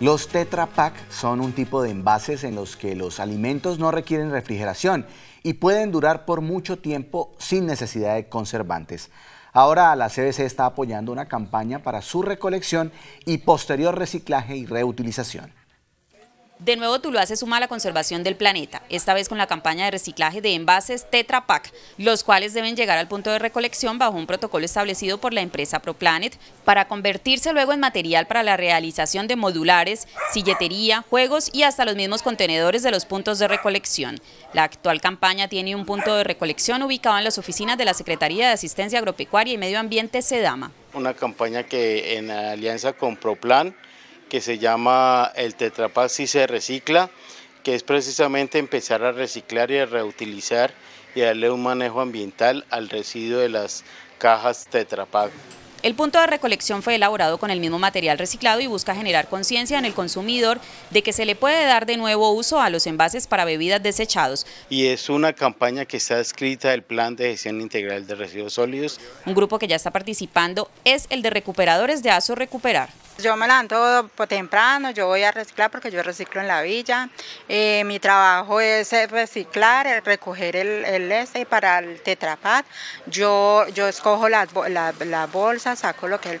Los Tetra Pak son un tipo de envases en los que los alimentos no requieren refrigeración y pueden durar por mucho tiempo sin necesidad de conservantes. Ahora la CBC está apoyando una campaña para su recolección y posterior reciclaje y reutilización. De nuevo Tuluá se suma a la conservación del planeta, esta vez con la campaña de reciclaje de envases Tetra Pak, los cuales deben llegar al punto de recolección bajo un protocolo establecido por la empresa ProPlanet para convertirse luego en material para la realización de modulares, silletería, juegos y hasta los mismos contenedores de los puntos de recolección. La actual campaña tiene un punto de recolección ubicado en las oficinas de la Secretaría de Asistencia Agropecuaria y Medio Ambiente SEDAMA. Una campaña que en alianza con ProPlan que se llama el si se recicla, que es precisamente empezar a reciclar y a reutilizar y darle un manejo ambiental al residuo de las cajas Tetrapack. El punto de recolección fue elaborado con el mismo material reciclado y busca generar conciencia en el consumidor de que se le puede dar de nuevo uso a los envases para bebidas desechados. Y es una campaña que está escrita el Plan de Gestión Integral de Residuos Sólidos. Un grupo que ya está participando es el de Recuperadores de ASO Recuperar. Yo me levanto por temprano, yo voy a reciclar porque yo reciclo en la villa. Eh, mi trabajo es eh, reciclar, eh, recoger el, este para el tetrapad. Yo, yo escojo las, bolsa, bolsas, saco lo que es el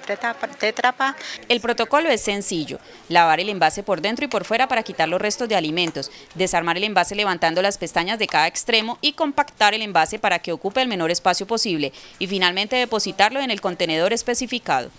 tetrapad. El protocolo es sencillo, lavar el envase por dentro y por fuera para quitar los restos de alimentos, desarmar el envase levantando las pestañas de cada extremo y compactar el envase para que ocupe el menor espacio posible y finalmente depositarlo en el contenedor especificado.